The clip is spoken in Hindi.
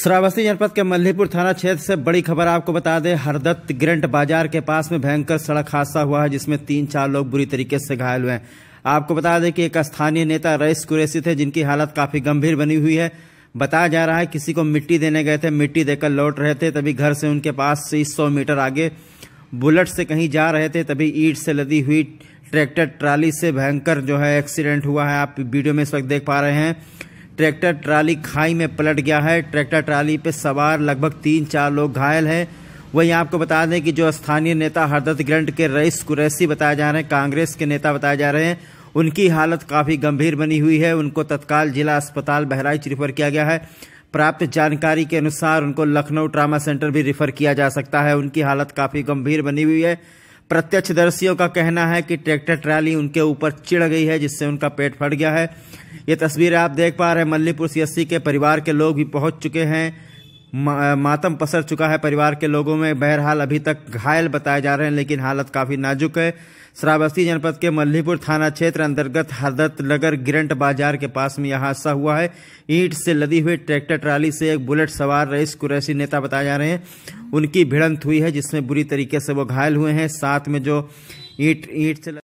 श्रावस्ती जनपद के मल्हीपुर थाना क्षेत्र से बड़ी खबर आपको बता दें हरदत्त ग्रेंट बाजार के पास में भयंकर सड़क हादसा हुआ है जिसमें तीन चार लोग बुरी तरीके से घायल हुए हैं आपको बता दें कि एक स्थानीय नेता रईस कुरैसी थे जिनकी हालत काफ़ी गंभीर बनी हुई है बताया जा रहा है किसी को मिट्टी देने गए थे मिट्टी देकर लौट रहे थे तभी घर से उनके पास से सौ मीटर आगे बुलेट से कहीं जा रहे थे तभी ईट से लदी हुई ट्रैक्टर ट्राली से भयंकर जो है एक्सीडेंट हुआ है आप वीडियो में इस वक्त देख पा रहे हैं ट्रैक्टर ट्राली खाई में पलट गया है ट्रैक्टर ट्राली पर सवार लगभग तीन चार लोग घायल हैं वहीं आपको बता दें कि जो स्थानीय नेता हरदत ग्रंट के रईस कुरैसी बताए जा रहे हैं कांग्रेस के नेता बताए जा रहे हैं उनकी हालत काफ़ी गंभीर बनी हुई है उनको तत्काल जिला अस्पताल बहराइच रिफर किया गया है प्राप्त जानकारी के अनुसार उनको लखनऊ ट्रामा सेंटर भी रिफर किया जा सकता है उनकी हालत काफ़ी गंभीर बनी हुई है प्रत्यक्षदर्शियों का कहना है कि ट्रैक्टर ट्राली उनके ऊपर चिड़ गई है जिससे उनका पेट फट गया है ये तस्वीर आप देख पा रहे हैं मल्लीपुर सीएससी के परिवार के लोग भी पहुंच चुके हैं मातम पसर चुका है परिवार के लोगों में बहरहाल अभी तक घायल बताए जा रहे हैं लेकिन हालत काफ़ी नाजुक है श्रावस्ती जनपद के मल्हीपुर थाना क्षेत्र अंतर्गत हरदत नगर गिरंट बाजार के पास में यह हादसा हुआ है ईंट से लदी हुई ट्रैक्टर ट्राली से एक बुलेट सवार रईस कुरैसी नेता बताए जा रहे हैं उनकी भिड़ंत हुई है जिसमें बुरी तरीके से वो घायल हुए हैं साथ में जो ईट ईट से